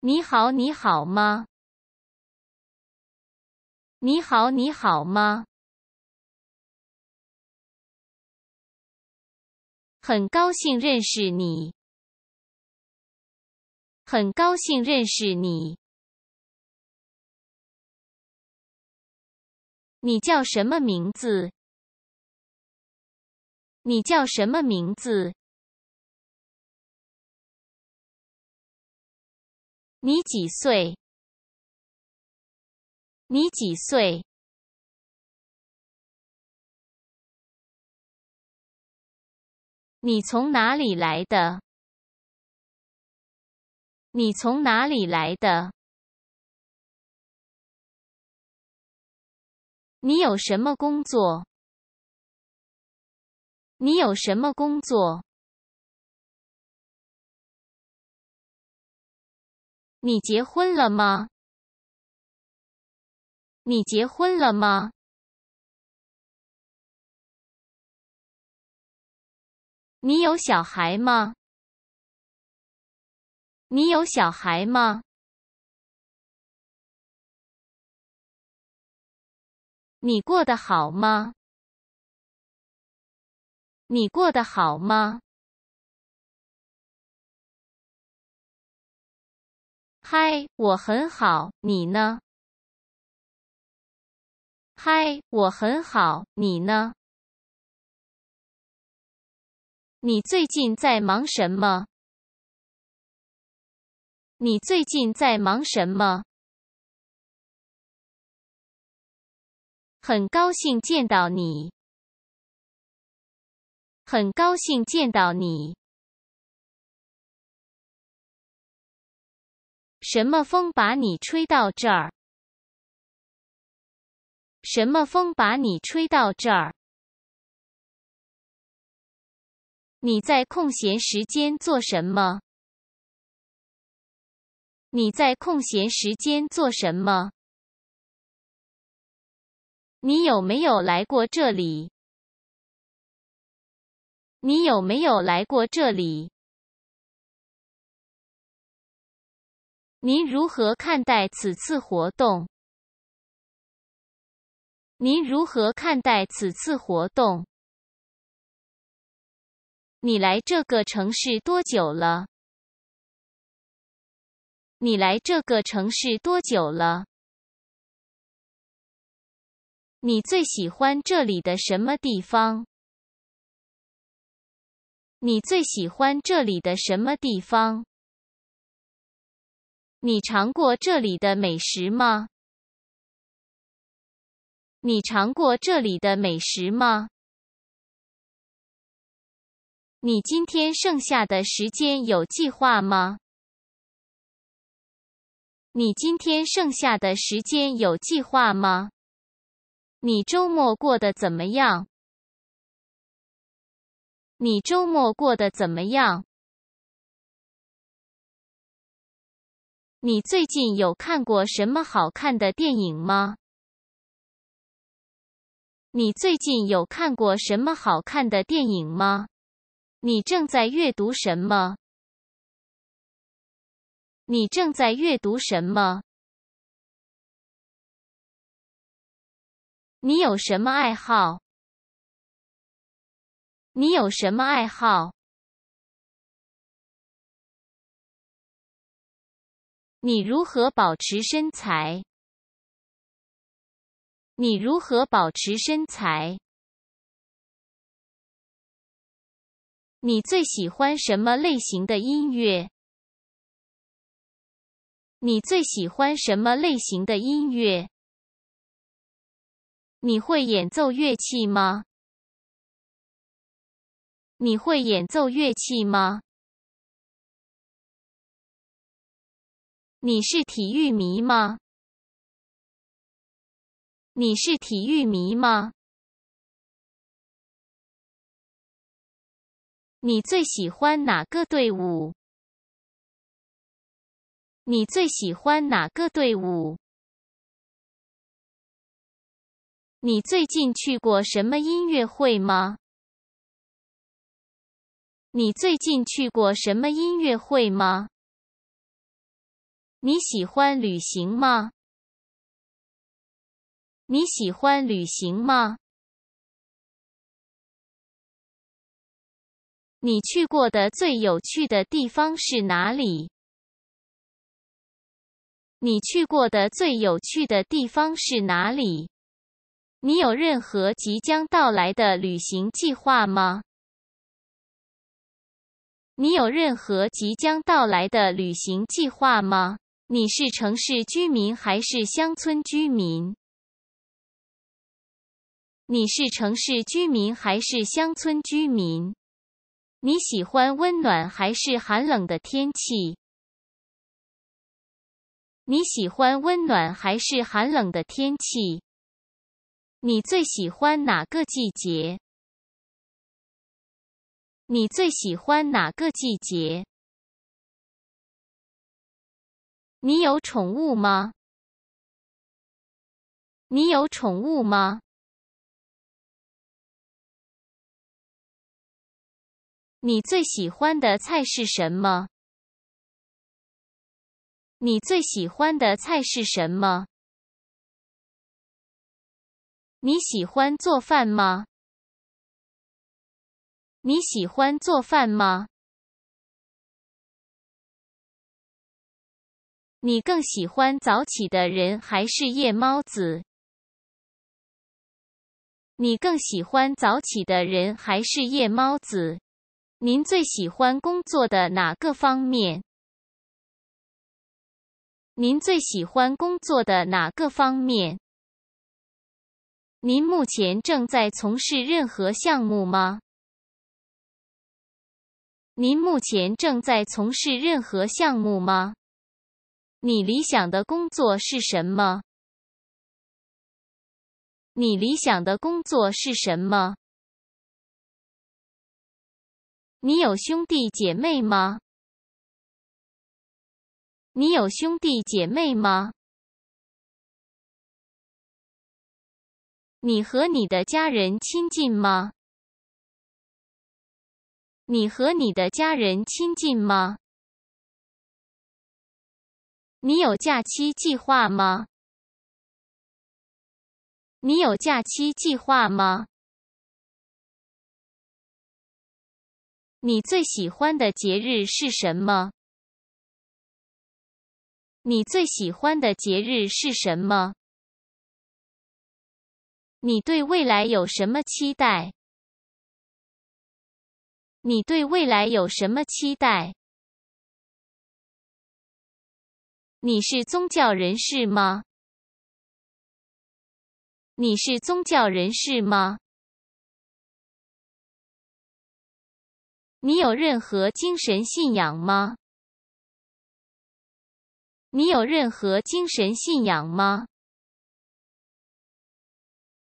你好，你好吗？你好，你好吗？很高兴认识你。很高兴认识你。你叫什么名字？你叫什么名字？你几岁？你几岁？你从哪里来的？你从哪里来的？你有什么工作？你有什么工作？你结婚了吗？你结婚了吗？你有小孩吗？你有小孩吗？你过得好吗？你过得好吗？嗨，我很好，你呢？嗨，我很好，你呢？你最近在忙什么？你最近在忙什么？很高兴见到你。很高兴见到你。什么风把你吹到这儿？什么风把你吹到这儿？你在空闲时间做什么？你在空闲时间做什么？你有没有来过这里？你有没有来过这里？您如何看待此次活动？您如何看待此次活动？你来这个城市多久了？你来这个城市多久了？你最喜欢这里的什么地方？你最喜欢这里的什么地方？你尝过这里的美食吗？你尝过这里的美食吗？你今天剩下的时间有计划吗？你今天剩下的时间有计划吗？你周末过得怎么样？你周末过得怎么样？你最近有看过什么好看的电影吗？你最近有看过什么好看的电影吗？你正在阅读什么？你正在阅读什么？你有什么爱好？你有什么爱好？你如何保持身材？你如何保持身材？你最喜欢什么类型的音乐？你最喜欢什么类型的音乐？你会演奏乐器吗？你会演奏乐器吗？你是体育迷吗？你是体育迷吗？你最喜欢哪个队伍？你最喜欢哪个队伍？你最近去过什么音乐会吗？你最近去过什么音乐会吗？你喜欢旅行吗？你喜欢旅行吗？你去过的最有趣的地方是哪里？你去过的最有趣的地方是哪里？你有任何即将到来的旅行计划吗？你有任何即将到来的旅行计划吗？你是城市居民还是乡村居民？你是城市居民还是乡村居民？你喜欢温暖还是寒冷的天气？你喜欢温暖还是寒冷的天气？你最喜欢哪个季节？你最喜欢哪个季节？你有宠物吗？你有宠物吗？你最喜欢的菜是什么？你最喜欢的菜是什么？你喜欢做饭吗？你喜欢做饭吗？你更喜欢早起的人还是夜猫子？你更喜欢早起的人还是夜猫子？您最喜欢工作的哪个方面？您最喜欢工作的哪个方面？您目前正在从事任何项目吗？您目前正在从事任何项目吗？你理想的工作是什么？你理想的工作是什么？你有兄弟姐妹吗？你有兄弟姐妹吗？你和你的家人亲近吗？你和你的家人亲近吗？你有假期计划吗？你有假期计划吗？你最喜欢的节日是什么？你最喜欢的节日是什么？你对未来有什么期待？你对未来有什么期待？你是宗教人士吗？你是宗教人士吗？你有任何精神信仰吗？你有任何精神信仰吗？